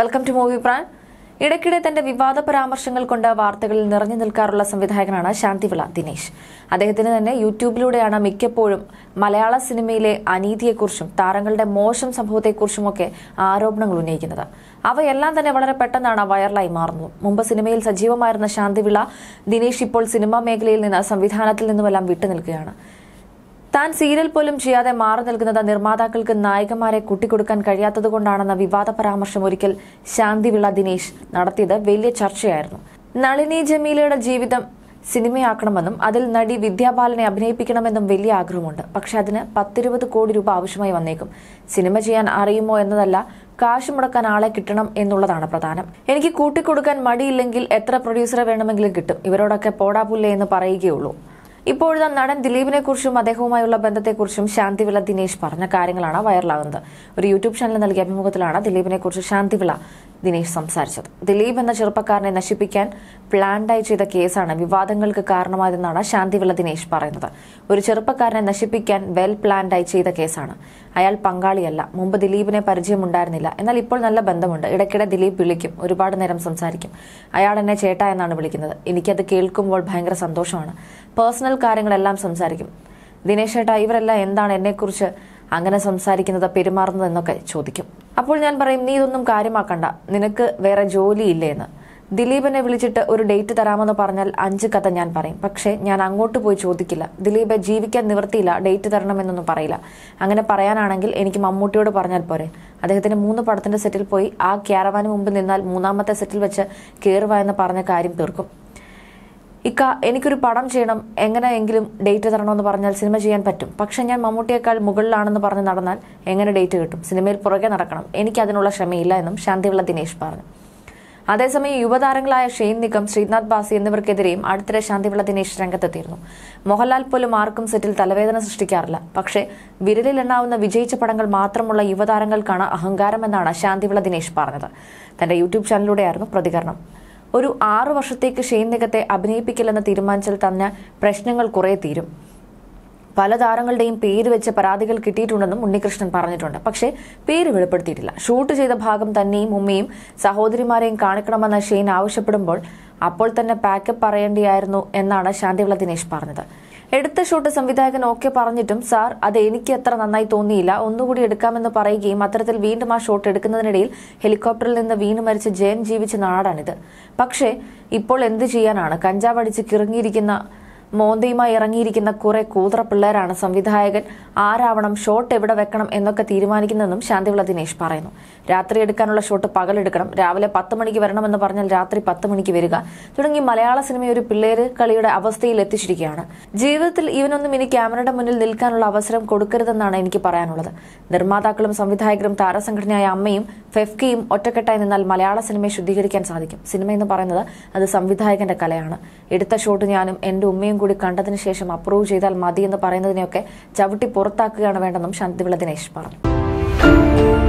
welcome to movie PRAN ഇടയ്ക്കിടെ തന്റെ വിവാദ പരാമർശങ്ങൾ കൊണ്ട് വാർത്തകളിൽ നിറഞ്ഞു നിൽക്കാറുള്ള സംവിധായകനാണ് ശാന്തിവിള ദിനേശ് അദ്ദേഹത്തിന് തന്നെ യൂട്യൂബിലൂടെയാണ് മിക്കപ്പോഴും മലയാള സിനിമയിലെ അനീതിയെക്കുറിച്ചും താരങ്ങളുടെ മോശം സംഭവത്തെക്കുറിച്ചുമൊക്കെ ആരോപണങ്ങൾ ഉന്നയിക്കുന്നത് അവയെല്ലാം തന്നെ വളരെ പെട്ടെന്നാണ് വൈറലായി മാറുന്നത് മുമ്പ് സിനിമയിൽ സജീവമായിരുന്ന ശാന്തിവിള ദിനേശ് ഇപ്പോൾ സിനിമാ മേഖലയിൽ നിന്ന് സംവിധാനത്തിൽ നിന്നുമെല്ലാം വിട്ടുനിൽക്കുകയാണ് താൻ സീരിയൽ പോലും ചെയ്യാതെ മാറി നിൽക്കുന്നത് നിർമ്മാതാക്കൾക്ക് നായികമാരെ കൂട്ടിക്കൊടുക്കാൻ കഴിയാത്തതുകൊണ്ടാണെന്ന വിവാദ പരാമർശം ഒരിക്കൽ ശാന്തിവിള ദിനേശ് നടത്തിയത് വലിയ ചർച്ചയായിരുന്നു നളിനി ജമീലയുടെ ജീവിതം സിനിമയാക്കണമെന്നും അതിൽ നടി വിദ്യാബാലനെ അഭിനയിപ്പിക്കണമെന്നും വലിയ ആഗ്രഹമുണ്ട് പക്ഷെ അതിന് പത്തിരുപത് കോടി രൂപ ആവശ്യമായി വന്നേക്കും സിനിമ ചെയ്യാൻ അറിയുമോ എന്നതല്ല കാശ് മുടക്കാൻ ആളെ കിട്ടണം എന്നുള്ളതാണ് പ്രധാനം എനിക്ക് കൂട്ടിക്കൊടുക്കാൻ മടിയില്ലെങ്കിൽ എത്ര പ്രൊഡ്യൂസറെ വേണമെങ്കിലും കിട്ടും ഇവരോടൊക്കെ പോടാപുല്ലേ എന്ന് പറയുകയുള്ളൂ ഇപ്പോഴത്തെ നടൻ ദിലീപിനെ കുറിച്ചും അദ്ദേഹവുമായുള്ള ബന്ധത്തെക്കുറിച്ചും ശാന്തിവിള ദിനേശ് പറഞ്ഞ കാര്യങ്ങളാണ് വൈറലാകുന്നത് ഒരു യൂട്യൂബ് ചാനൽ നൽകിയ അഭിമുഖത്തിലാണ് ദിലീപിനെ കുറിച്ച് ശാന്തിവിള ദിനേശ് സംസാരിച്ചത് ദിലീപ് എന്ന ചെറുപ്പക്കാരനെ നശിപ്പിക്കാൻ പ്ലാൻഡായി ചെയ്ത കേസാണ് വിവാദങ്ങൾക്ക് കാരണമായതെന്നാണ് ശാന്തിവിള ദിനേശ് പറയുന്നത് ഒരു ചെറുപ്പക്കാരനെ നശിപ്പിക്കാൻ വെൽ പ്ലാൻഡായി ചെയ്ത കേസാണ് അയാൾ പങ്കാളിയല്ല മുമ്പ് ദിലീപിനെ പരിചയമുണ്ടായിരുന്നില്ല എന്നാൽ ഇപ്പോൾ നല്ല ബന്ധമുണ്ട് ഇടയ്ക്കിടെ ദിലീപ് വിളിക്കും ഒരുപാട് നേരം സംസാരിക്കും അയാൾ എന്നെ ചേട്ട എന്നാണ് വിളിക്കുന്നത് എനിക്കത് കേൾക്കുമ്പോൾ ഭയങ്കര സന്തോഷമാണ് പേഴ്സണൽ കാര്യങ്ങളെല്ലാം സംസാരിക്കും ദിനേശ് ചേട്ടാ ഇവരെല്ലാം എന്താണ് എന്നെക്കുറിച്ച് അങ്ങനെ സംസാരിക്കുന്നത് പെരുമാറുന്നത് എന്നൊക്കെ ചോദിക്കും അപ്പോൾ ഞാൻ പറയും നീ ഇതൊന്നും കാര്യമാക്കണ്ട നിനക്ക് വേറെ ജോലിയില്ലേ എന്ന് ദിലീപിനെ വിളിച്ചിട്ട് ഒരു ഡേറ്റ് തരാമെന്ന് പറഞ്ഞാൽ അഞ്ച് കഥ ഞാൻ പറയും പക്ഷേ ഞാൻ അങ്ങോട്ട് പോയി ചോദിക്കില്ല ദിലീപ് ജീവിക്കാൻ നിവർത്തിയില്ല ഡേറ്റ് തരണമെന്നൊന്നും പറയില്ല അങ്ങനെ പറയാനാണെങ്കിൽ എനിക്ക് മമ്മൂട്ടിയോട് പറഞ്ഞാൽ പോരെ അദ്ദേഹത്തിന് മൂന്ന് പടത്തിന്റെ സെറ്റിൽ പോയി ആ ക്യാരവാന് മുമ്പ് നിന്നാൽ മൂന്നാമത്തെ സെറ്റിൽ വെച്ച് കയറുക എന്ന് പറഞ്ഞ കാര്യം തീർക്കും ഇക്ക എനിക്കൊരു പടം ചെയ്യണം എങ്ങനെയെങ്കിലും ഡേറ്റ് തരണമെന്ന് പറഞ്ഞാൽ സിനിമ ചെയ്യാൻ പറ്റും പക്ഷെ ഞാൻ മമ്മൂട്ടിയേക്കാൾ മുകളിലാണെന്ന് പറഞ്ഞ് നടന്നാൽ എങ്ങനെ ഡേറ്റ് കിട്ടും സിനിമയിൽ പുറകെ നടക്കണം എനിക്ക് അതിനുള്ള ക്ഷമയില്ല എന്നും ശാന്തിവിള ദിനേശ് പറഞ്ഞു അതേസമയം യുവതാരങ്ങളായ ഷെയ്ൻ നിഗം ശ്രീനാഥ് ബാസി എന്നിവർക്കെതിരെയും അടുത്തിടെ ശാന്തിവിള ദിനേശ് രംഗത്തെത്തിയിരുന്നു മോഹൻലാൽ പോലും ആർക്കും സെറ്റിൽ തലവേദന സൃഷ്ടിക്കാറില്ല പക്ഷേ വിരലിൽ എണ്ണാവുന്ന വിജയിച്ച പടങ്ങൾ മാത്രമുള്ള യുവതാരങ്ങൾക്കാണ് അഹങ്കാരമെന്നാണ് ശാന്തിവിള ദിനേശ് പറഞ്ഞത് തന്റെ യൂട്യൂബ് ചാനലിലൂടെയായിരുന്നു പ്രതികരണം ഒരു ആറു വർഷത്തേക്ക് ഷെയ്ൻ നിഗത്തെ അഭിനയിപ്പിക്കില്ലെന്ന് തീരുമാനിച്ചാൽ തന്നെ പ്രശ്നങ്ങൾ കുറേ തീരും പല താരങ്ങളുടെയും പേര് വെച്ച പരാതികൾ കിട്ടിയിട്ടുണ്ടെന്നും ഉണ്ണികൃഷ്ണൻ പറഞ്ഞിട്ടുണ്ട് പക്ഷേ പേര് വെളിപ്പെടുത്തിയിട്ടില്ല ഷൂട്ട് ചെയ്ത ഭാഗം തന്നെയും ഉമ്മയും സഹോദരിമാരെയും കാണിക്കണമെന്ന ഷെയ്ൻ ആവശ്യപ്പെടുമ്പോൾ അപ്പോൾ തന്നെ പാക്കപ്പ് പറയേണ്ടിയായിരുന്നു എന്നാണ് ശാന്തിവിള ദിനേശ് പറഞ്ഞത് എടുത്ത ഷൂട്ട് സംവിധായകൻ ഓക്കെ പറഞ്ഞിട്ടും സാർ അത് എനിക്ക് അത്ര നന്നായി തോന്നിയില്ല ഒന്നുകൂടി എടുക്കാമെന്ന് പറയുകയും അത്തരത്തിൽ വീണ്ടും ആ ഷോട്ട് എടുക്കുന്നതിനിടയിൽ ഹെലികോപ്റ്ററിൽ നിന്ന് വീണ് മരിച്ച ജയൻ ജീവിച്ച നാടാണിത് പക്ഷേ ഇപ്പോൾ എന്ത് ചെയ്യാനാണ് കഞ്ചാവടിച്ച് കിറങ്ങിയിരിക്കുന്ന മോന്തയുമായി ഇറങ്ങിയിരിക്കുന്ന കുറെ കൂതറ പിള്ളേരാണ് സംവിധായകൻ ആരാവണം ഷോട്ട് എവിടെ വെക്കണം എന്നൊക്കെ തീരുമാനിക്കുന്നതെന്നും ശാന്തിവിള ദിനേശ് പറയുന്നു രാത്രി എടുക്കാനുള്ള ഷോട്ട് പകലെടുക്കണം രാവിലെ പത്ത് മണിക്ക് വരണമെന്ന് പറഞ്ഞാൽ രാത്രി പത്ത് മണിക്ക് വരിക തുടങ്ങി മലയാള സിനിമയൊരു ഒരു പിള്ളേര് കളിയുടെ അവസ്ഥയിൽ എത്തിച്ചിരിക്കുകയാണ് ജീവിതത്തിൽ ഇവനൊന്നും ഇനി ക്യാമറയുടെ മുന്നിൽ നിൽക്കാനുള്ള അവസരം കൊടുക്കരുതെന്നാണ് എനിക്ക് പറയാനുള്ളത് നിർമ്മാതാക്കളും സംവിധായകരും താരസംഘടനയായ അമ്മയും ഫെഫ്കിയും ഒറ്റക്കെട്ടായി നിന്നാൽ മലയാള സിനിമയെ ശുദ്ധീകരിക്കാൻ സാധിക്കും സിനിമ എന്ന് പറയുന്നത് അത് സംവിധായകന്റെ കലയാണ് എടുത്ത ഷോട്ട് ഞാനും എന്റെ ഉമ്മയും കൂടി കണ്ടതിന് ശേഷം അപ്രൂവ് ചെയ്താൽ മതിയെന്ന് പറയുന്നതിനെയൊക്കെ ചവിട്ടി പുറത്താക്കുകയാണ് വേണ്ടെന്നും ശാന്തിവിള ദിനേശ് പറഞ്ഞു